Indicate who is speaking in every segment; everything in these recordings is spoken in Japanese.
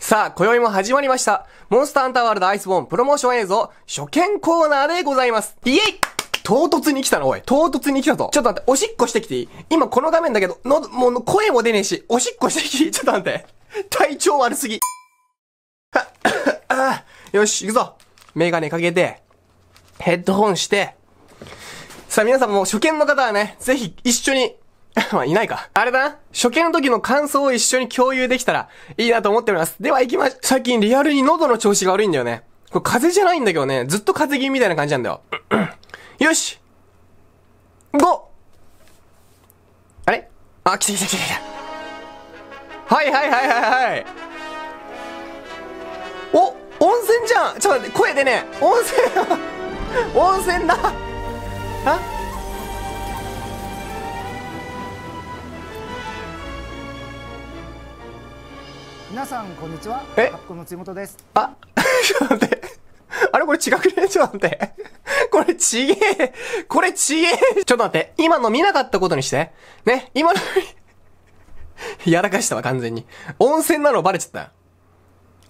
Speaker 1: さあ、今宵も始まりました。モンスターハンターワールドアイスボーンプロモーション映像、初見コーナーでございます。イエイ唐突に来たな、おい。唐突に来たぞ。ちょっと待って、おしっこしてきていい今この画面だけど、の、もう声も出ねえし、おしっこしてきていいちょっと待って。体調悪すぎ。よし、行くぞ。メガネかけて、ヘッドホンして。さあ皆さんも初見の方はね、ぜひ一緒に まあ、いないか。あれだな。初見の時の感想を一緒に共有できたらいいなと思っております。では行きまし、最近リアルに喉の調子が悪いんだよね。これ風邪じゃないんだけどね、ずっと風邪気味みたいな感じなんだよ。よし !5! あれあ、来た来た来た来た。はいはいはいはいはい。お温泉じゃんちょっと待って、声でね、温泉 温泉だあ皆さんこんにちはえ校のつ元ですあ ちょっと待ってあれこれ違くねちょっと待ってこれちげえこれちげえちょっと待って今の見なかったことにしてね今の やらかしたわ完全に温泉なのバレちゃっ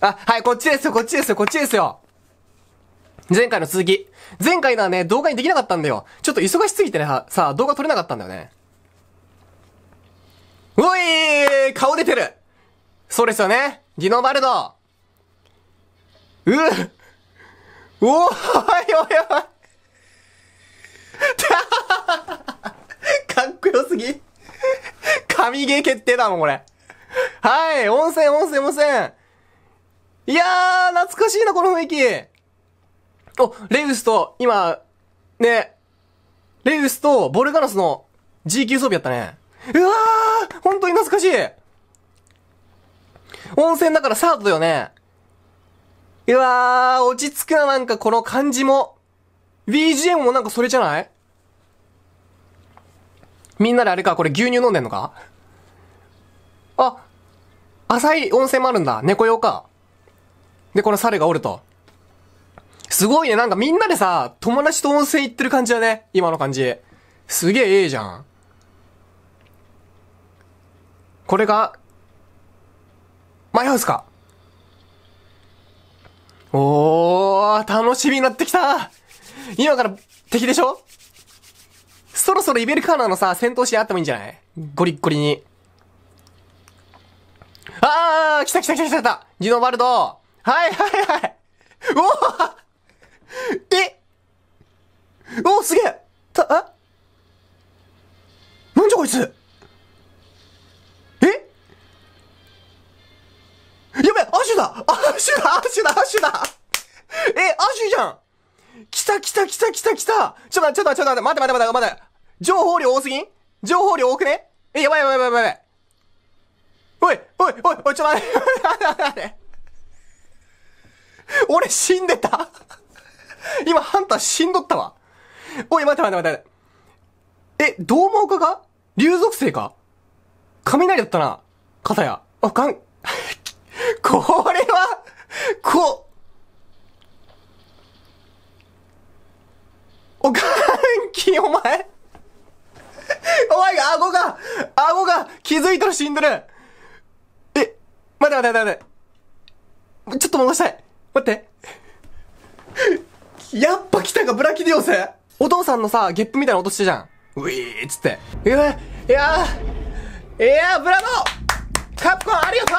Speaker 1: たあ、はい、こっちですよ、こっちですよ、こっちですよ。前回の続き。前回のはね、動画にできなかったんだよ。ちょっと忙しすぎてね、さあ、動画撮れなかったんだよね。おいー顔出てるそうですよねディノバルドうぅおおいおいおい かっこよすぎ神ゲー決定だもん、これ。はい、温泉、温泉、温泉。いやー、懐かしいな、この雰囲気。お、レウスと、今、ね、レウスと、ボルガノスの G 級装備やったね。うわー、本当に懐かしい。温泉だからサードだよね。うわー、落ち着くな、なんかこの感じも。BGM もなんかそれじゃないみんなであれか、これ牛乳飲んでんのかあ、浅い温泉もあるんだ。猫用か。で、この猿がおると。すごいね、なんかみんなでさ、友達と温泉行ってる感じだね。今の感じ。すげえええじゃん。これが、マイハウスかおー、楽しみになってきた今から敵でしょそろそろイベルカーナのさ、戦闘士あってもいいんじゃないゴリッゴリに。あー、来た来た来た来た来たジノバルドはいはいはいおーえおーすげえた、えなんじゃこいつシュだアシュだアシュだアシュだえ、アシュじゃん来た来た来た来た来たちょっとちょっとちょっと待って待って待って待って情報量多すぎん情報量多くねえ、やばいやばいやばいやばいおいおいおいおいちょっと待って 待って俺死んでた 今ハンター死んどったわおい待って待って待ってえ、どう猛かが竜属性か雷だったな。かたや。あ、かん、これは、こ、おかんき、お前。お前が、顎が、顎が、気づいたら死んでる。え、待て待て待て待て。ちょっと戻したい。待って。やっぱ来たか、ブラキディオスお父さんのさ、ゲップみたいな音してじゃん。ウィーっつって。いや、いやいやブラボーカプコンありがとう